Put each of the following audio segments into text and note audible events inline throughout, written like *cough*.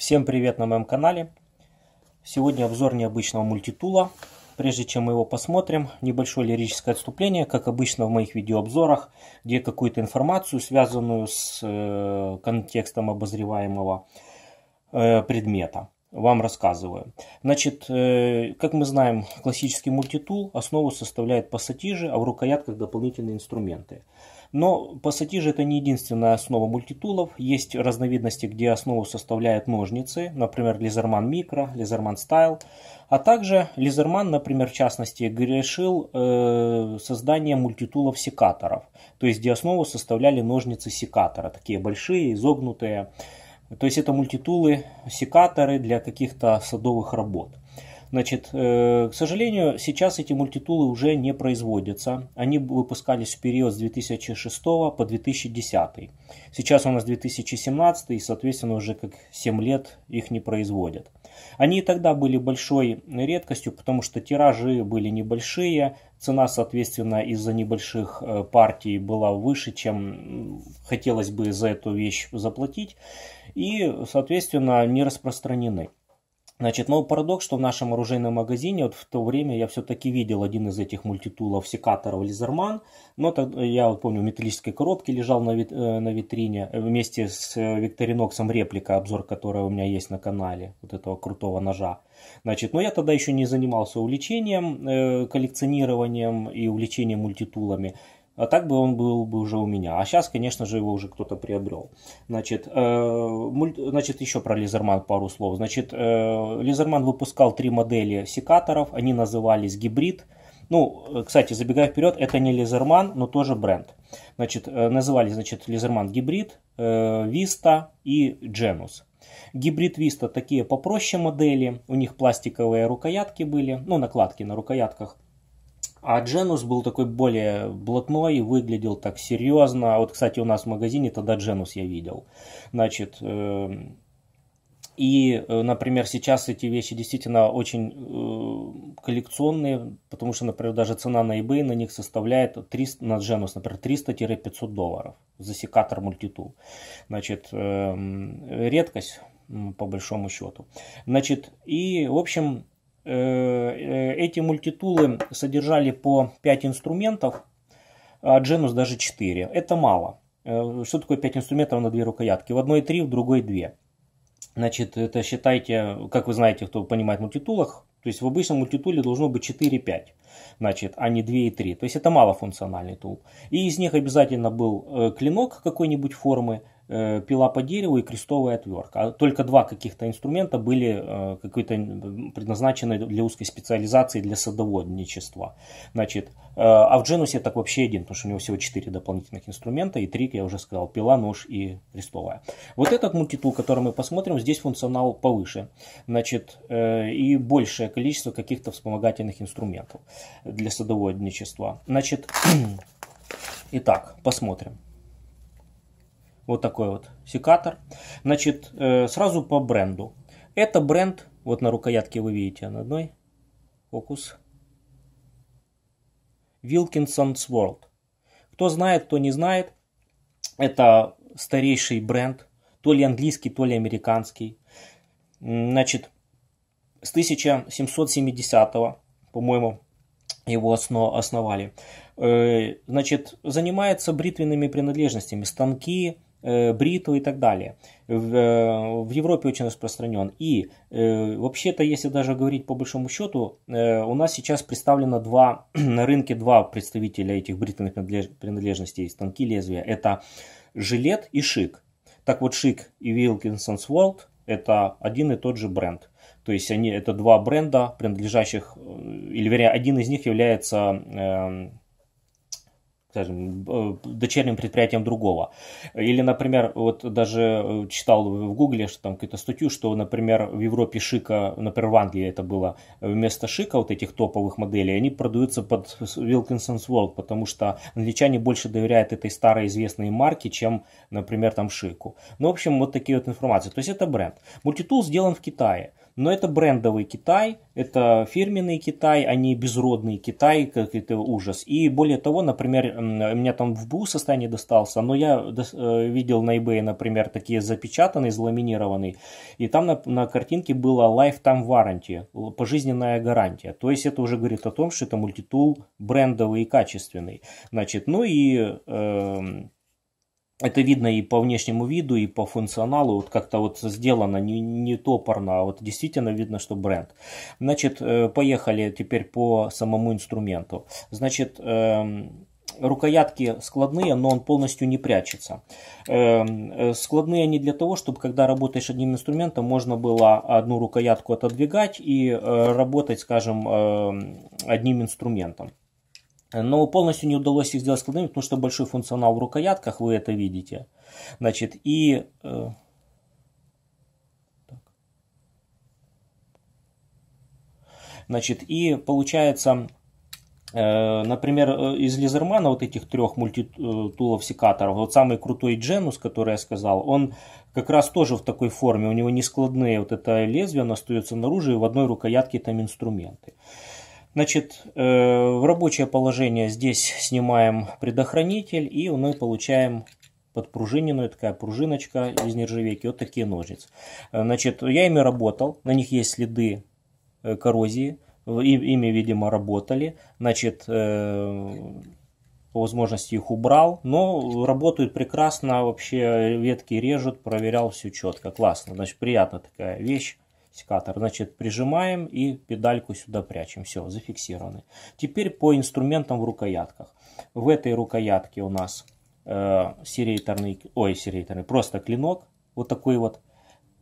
Всем привет на моем канале. Сегодня обзор необычного мультитула. Прежде чем мы его посмотрим, небольшое лирическое отступление, как обычно в моих видеообзорах, где какую-то информацию, связанную с э, контекстом обозреваемого э, предмета вам рассказываю. Значит, э, как мы знаем, классический мультитул основу составляет пассатижи, а в рукоятках дополнительные инструменты. Но пассатижи это не единственная основа мультитулов. Есть разновидности, где основу составляют ножницы, например, Лизерман Микро, Лизерман Стайл. А также Лизерман, например, в частности, грешил э, создание мультитулов-секаторов. То есть, где основу составляли ножницы секатора, такие большие, изогнутые, то есть это мультитулы, секаторы для каких-то садовых работ. Значит, э, к сожалению, сейчас эти мультитулы уже не производятся. Они выпускались в период с 2006 по 2010. Сейчас у нас 2017, и, соответственно, уже как 7 лет их не производят. Они и тогда были большой редкостью, потому что тиражи были небольшие, цена, соответственно, из-за небольших э, партий была выше, чем хотелось бы за эту вещь заплатить и, соответственно, не распространены. Значит, но парадокс, что в нашем оружейном магазине, вот в то время я все-таки видел один из этих мультитулов секаторов Лизерман, но тогда, я вот помню, в металлической коробке лежал на, вит, э, на витрине вместе с Викториноксом реплика, обзор которой у меня есть на канале, вот этого крутого ножа. Значит, но я тогда еще не занимался увлечением, э, коллекционированием и увлечением мультитулами. А так бы он был бы уже у меня. А сейчас, конечно же, его уже кто-то приобрел. Значит, э, мульт... Значит еще про Лизерман пару слов. Значит, э, Лизерман выпускал три модели секаторов. Они назывались гибрид. Ну, э, кстати, забегая вперед, это не Лизерман, но тоже бренд. Значит, э, назывались, значит, Лизерман гибрид, э, Виста и Дженус. Гибрид Виста такие попроще модели, у них пластиковые рукоятки были, ну, накладки на рукоятках – а Дженус был такой более блатной, выглядел так серьезно. А вот, кстати, у нас в магазине тогда Дженус я видел. Значит, эм, и, э, например, сейчас эти вещи действительно очень э, коллекционные, потому что, например, даже цена на eBay на них составляет 300, на Дженус, например, 300-500 долларов за секатор Мультиту. Значит, эм, редкость по большому счету. Значит, и, в общем, Э, э, эти мультитулы содержали по 5 инструментов, а Genus даже 4. Это мало. Э, что такое 5 инструментов на две рукоятки? В одной 3, в другой 2. Значит, это считайте, как вы знаете, кто понимает в мультитулах, то есть в обычном мультитуле должно быть 4-5, значит, а не 2 и 3. То есть это малофункциональный тул. И из них обязательно был клинок какой-нибудь формы, Э, пила по дереву и крестовая отвертка. А только два каких-то инструмента были э, какой-то предназначены для узкой специализации, для садоводничества. Значит, э, а в Дженусе так вообще один, потому что у него всего четыре дополнительных инструмента и три, как я уже сказал, пила, нож и крестовая. Вот этот мультитул, который мы посмотрим, здесь функционал повыше. Значит, и большее количество каких-то вспомогательных инструментов для садоводничества. Значит, *clears throat* итак, посмотрим. Вот такой вот секатор. Значит, э, сразу по бренду. Это бренд, вот на рукоятке вы видите, на одной фокус. Wilkinson's World. Кто знает, кто не знает, это старейший бренд, то ли английский, то ли американский. Значит, с 1770 по-моему, его основали. Э, значит, занимается бритвенными принадлежностями, станки, Э, бриту и так далее. В, э, в Европе очень распространен. И э, вообще-то, если даже говорить по большому счету, э, у нас сейчас представлено два, *clears throat* на рынке два представителя этих бритвенных принадлежностей, станки лезвия. Это жилет и шик. Так вот, шик и Wilkinson's World это один и тот же бренд. То есть они, это два бренда, принадлежащих, э, или вернее, один из них является э, скажем, э, дочерним предприятием другого. Или, например, вот даже э, читал в Гугле, что там какую-то статью, что, например, в Европе Шика, например, в Англии это было, вместо Шика вот этих топовых моделей, они продаются под Wilkinson's World, потому что англичане больше доверяют этой старой известной марке, чем, например, там Шику. Ну, в общем, вот такие вот информации. То есть это бренд. Мультитул сделан в Китае но это брендовый Китай, это фирменный Китай, а не безродный Китай, как это ужас. И более того, например, у меня там в БУ состоянии достался, но я э, видел на eBay, например, такие запечатанные, заламинированные, и там на, на картинке было lifetime warranty, пожизненная гарантия. То есть это уже говорит о том, что это мультитул брендовый и качественный. Значит, ну и... Э, это видно и по внешнему виду, и по функционалу. Вот как-то вот сделано не, не топорно, а вот действительно видно, что бренд. Значит, э, поехали теперь по самому инструменту. Значит, эм, рукоятки складные, но он полностью не прячется. Эм, э, складные они для того, чтобы когда работаешь одним инструментом, можно было одну рукоятку отодвигать и э, работать, скажем, эм, одним инструментом. Но полностью не удалось их сделать складными, потому что большой функционал в рукоятках, вы это видите. Значит, и... Э, Значит, и получается, э, например, э, из лизермана вот этих трех мультитулов секаторов, вот самый крутой Дженус, который я сказал, он как раз тоже в такой форме, у него не складные вот это лезвие, оно остается наружу, и в одной рукоятке там инструменты. Значит, э, в рабочее положение здесь снимаем предохранитель и мы получаем подпружиненную, такая пружиночка из нержавейки, вот такие ножницы. Э, значит, я ими работал, на них есть следы э, коррозии, ими, видимо, работали. Значит, по возможности их убрал, но работают прекрасно, вообще ветки режут, проверял все четко, классно, значит, приятная такая вещь секатор. Значит, прижимаем и педальку сюда прячем. Все, зафиксированы. Теперь по инструментам в рукоятках. В этой рукоятке у нас э, серейторный, ой, серейторный, просто клинок. Вот такой вот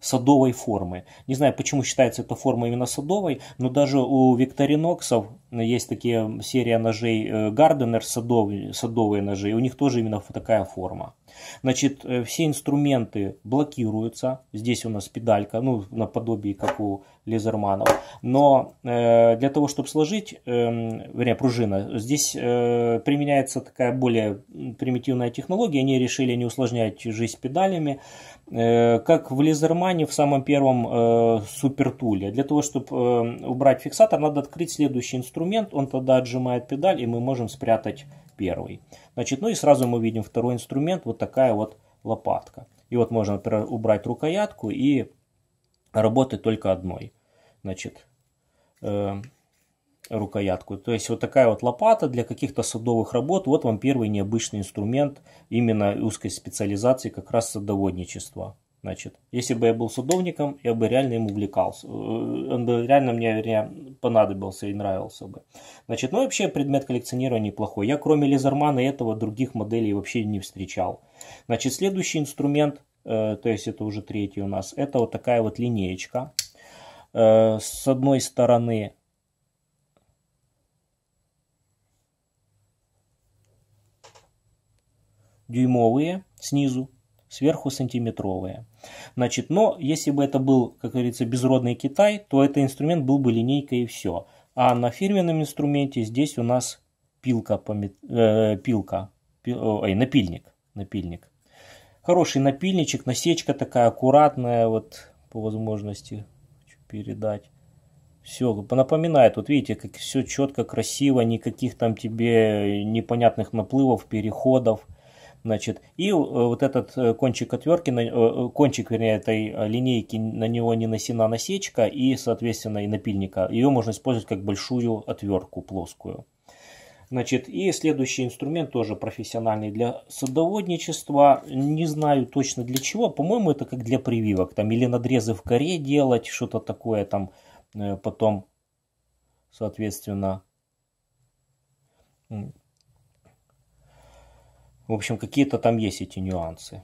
садовой формы. Не знаю, почему считается эта форма именно садовой, но даже у викториноксов есть такие серия ножей Гарденер, э, садовые, садовые ножи, у них тоже именно такая форма. Значит, э, все инструменты блокируются. Здесь у нас педалька, ну, наподобие как у лизерманов. Но э, для того, чтобы сложить, э, вернее, пружина, здесь э, применяется такая более примитивная технология. Они решили не усложнять жизнь педалями. Э, как в лизермане в самом первом э, супертуле. Для того, чтобы э, убрать фиксатор, надо открыть следующий инструмент. Он тогда отжимает педаль, и мы можем спрятать первый. Значит, ну и сразу мы видим второй инструмент, вот такая вот лопатка. И вот можно, например, убрать рукоятку и работать только одной. Значит, э, рукоятку. То есть вот такая вот лопата для каких-то садовых работ. Вот вам первый необычный инструмент именно узкой специализации как раз садоводничества. Значит, если бы я был садовником, я бы реально им увлекался. Э, он бы реально мне вернее, понадобился и нравился бы. Значит, ну вообще предмет коллекционирования неплохой. Я кроме Лизермана и этого других моделей вообще не встречал. Значит, следующий инструмент, э, то есть это уже третий у нас, это вот такая вот линеечка. Э, с одной стороны дюймовые снизу, сверху сантиметровые. Значит, но если бы это был, как говорится, безродный Китай, то это инструмент был бы линейкой и все. А на фирменном инструменте здесь у нас пилка, э, пилка, пи... ой, напильник, напильник. Хороший напильничек, насечка такая аккуратная, вот по возможности хочу передать. Все, напоминает, вот видите, как все четко, красиво, никаких там тебе непонятных наплывов, переходов. Значит, и э, вот этот э, кончик отвертки, э, кончик, вернее, этой линейки, на него не нанесена насечка и, соответственно, и напильника. Ее можно использовать как большую отвертку плоскую. Значит, и следующий инструмент тоже профессиональный для садоводничества. Не знаю точно для чего. По-моему, это как для прививок. Там или надрезы в коре делать, что-то такое там. Потом, соответственно, в общем, какие-то там есть эти нюансы.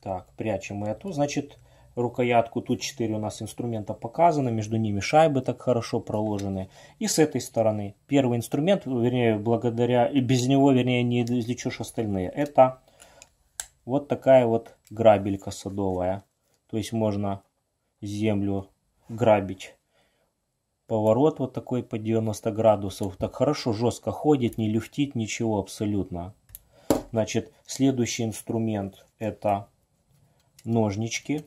Так, прячем эту. Значит, рукоятку. Тут 4 у нас инструмента показаны, между ними шайбы так хорошо проложены. И с этой стороны первый инструмент, вернее, благодаря, без него, вернее, не извлечешь остальные. Это вот такая вот грабелька садовая. То есть можно землю грабить. Поворот вот такой по 90 градусов. Так хорошо, жестко ходит, не люфтит, ничего абсолютно. Значит, следующий инструмент это ножнички.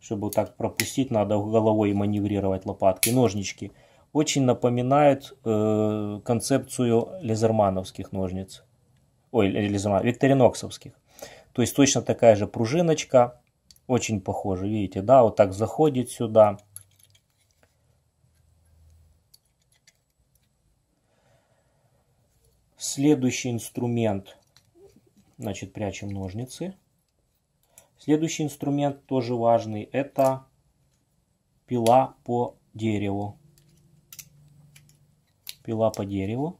Чтобы так пропустить, надо головой маневрировать лопатки. Ножнички очень напоминают э, концепцию лизермановских ножниц. Ой, лизерман, викториноксовских. То есть точно такая же пружиночка, очень похоже, видите, да, вот так заходит сюда, Следующий инструмент, значит, прячем ножницы. Следующий инструмент тоже важный, это пила по дереву. Пила по дереву.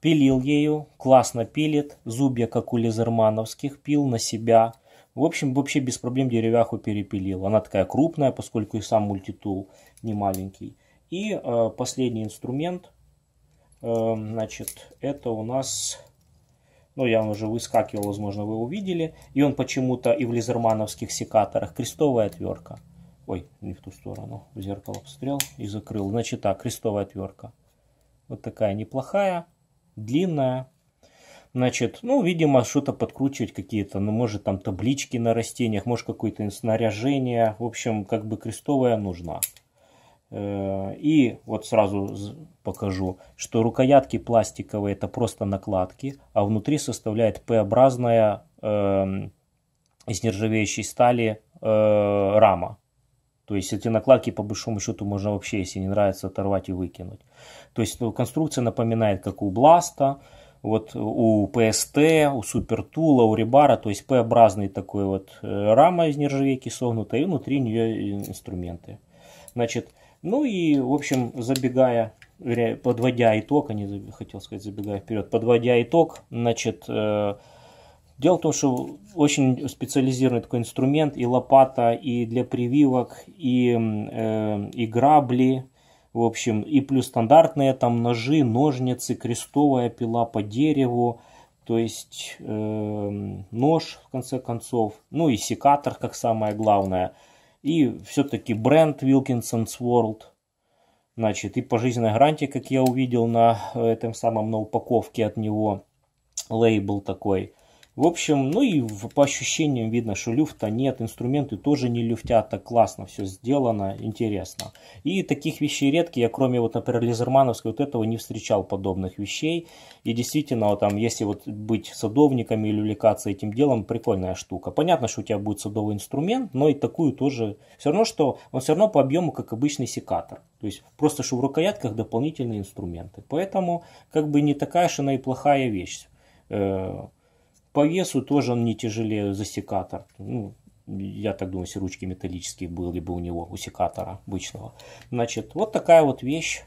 Пилил ею, классно пилит, зубья как у лизермановских, пил на себя. В общем, вообще без проблем деревяху перепилил. Она такая крупная, поскольку и сам мультитул не маленький. И э, последний инструмент – Эм, значит, это у нас... Ну, я уже выскакивал, возможно, вы увидели. И он почему-то и в лизермановских секаторах. Крестовая отвертка. Ой, не в ту сторону. В зеркало посмотрел и закрыл. Значит так, крестовая отвертка. Вот такая неплохая, длинная. Значит, ну, видимо, что-то подкручивать какие-то. Ну, может, там таблички на растениях, может, какое-то снаряжение. В общем, как бы крестовая нужна. Э, и вот сразу покажу, что рукоятки пластиковые это просто накладки, а внутри составляет П-образная эм, из нержавеющей стали э, рама. То есть эти накладки по большому счету можно вообще, если не нравится, оторвать и выкинуть. То есть ну, конструкция напоминает как у Бласта, вот у ПСТ, у Супертула, у Рибара, то есть П-образный такой вот э, рама из нержавейки согнутая, и внутри нее инструменты. Значит, ну и, в общем, забегая, подводя итог, а не хотел сказать забегая вперед, подводя итог, значит, э, дело в том, что очень специализированный такой инструмент и лопата, и для прививок, и, э, и грабли, в общем, и плюс стандартные там ножи, ножницы, крестовая пила по дереву, то есть э, нож, в конце концов, ну и секатор, как самое главное – и все-таки бренд Wilkinson's World. Значит, и пожизненная гарантия, как я увидел на э, этом самом, на упаковке от него. Лейбл такой. В общем, ну и по ощущениям видно, что люфта нет, инструменты тоже не люфтят, так классно все сделано, интересно. И таких вещей редко, я кроме вот, например, Лизермановской вот этого не встречал подобных вещей. И действительно, вот, там, если вот быть садовниками или увлекаться этим делом, прикольная штука. Понятно, что у тебя будет садовый инструмент, но и такую тоже, все равно, что он все равно по объему как обычный секатор. То есть просто что в рукоятках дополнительные инструменты. Поэтому как бы не такая же она и плохая вещь. Э, по весу тоже он не тяжелее за секатор. Ну, я так думаю, если ручки металлические были бы у него, у секатора обычного. Значит, вот такая вот вещь.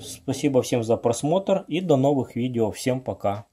Спасибо всем за просмотр и до новых видео. Всем пока.